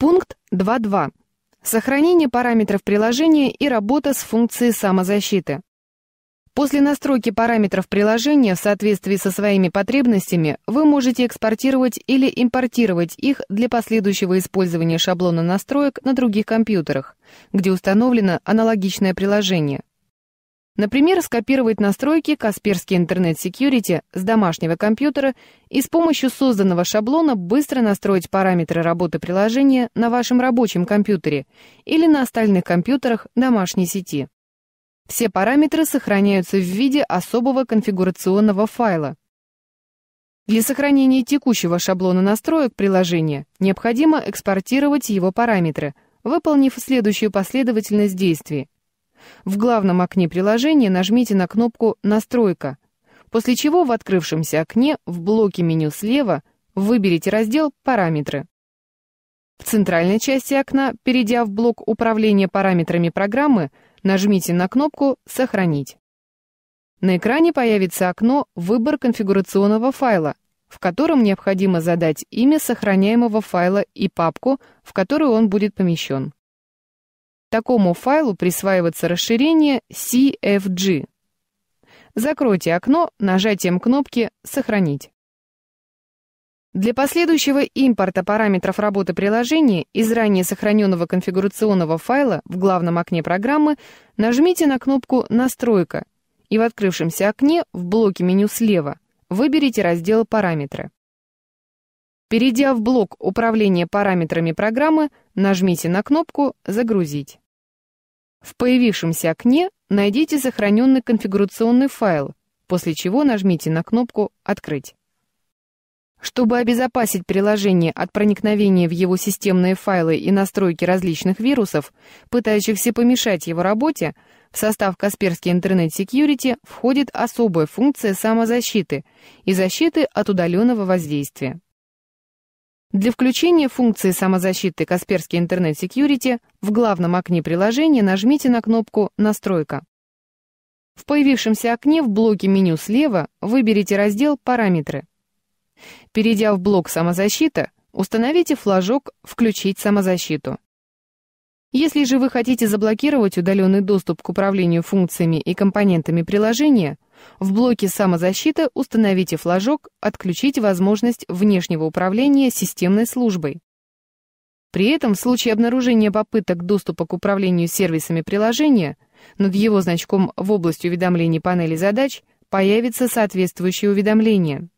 Пункт 2.2. Сохранение параметров приложения и работа с функцией самозащиты. После настройки параметров приложения в соответствии со своими потребностями вы можете экспортировать или импортировать их для последующего использования шаблона настроек на других компьютерах, где установлено аналогичное приложение. Например, скопировать настройки Касперский Internet Security с домашнего компьютера и с помощью созданного шаблона быстро настроить параметры работы приложения на вашем рабочем компьютере или на остальных компьютерах домашней сети. Все параметры сохраняются в виде особого конфигурационного файла. Для сохранения текущего шаблона настроек приложения необходимо экспортировать его параметры, выполнив следующую последовательность действий. В главном окне приложения нажмите на кнопку «Настройка», после чего в открывшемся окне в блоке меню слева выберите раздел «Параметры». В центральной части окна, перейдя в блок управления параметрами программы, нажмите на кнопку «Сохранить». На экране появится окно «Выбор конфигурационного файла», в котором необходимо задать имя сохраняемого файла и папку, в которую он будет помещен. Такому файлу присваивается расширение CFG. Закройте окно нажатием кнопки «Сохранить». Для последующего импорта параметров работы приложения из ранее сохраненного конфигурационного файла в главном окне программы нажмите на кнопку «Настройка» и в открывшемся окне в блоке меню слева выберите раздел «Параметры». Перейдя в блок управления параметрами программы, нажмите на кнопку «Загрузить». В появившемся окне найдите сохраненный конфигурационный файл, после чего нажмите на кнопку «Открыть». Чтобы обезопасить приложение от проникновения в его системные файлы и настройки различных вирусов, пытающихся помешать его работе, в состав Касперский Интернет Security входит особая функция самозащиты и защиты от удаленного воздействия. Для включения функции самозащиты Касперский Интернет Security в главном окне приложения нажмите на кнопку «Настройка». В появившемся окне в блоке меню слева выберите раздел «Параметры». Перейдя в блок «Самозащита», установите флажок «Включить самозащиту». Если же вы хотите заблокировать удаленный доступ к управлению функциями и компонентами приложения, в блоке «Самозащита» установите флажок «Отключить возможность внешнего управления системной службой». При этом в случае обнаружения попыток доступа к управлению сервисами приложения над его значком в область уведомлений панели задач появится соответствующее уведомление.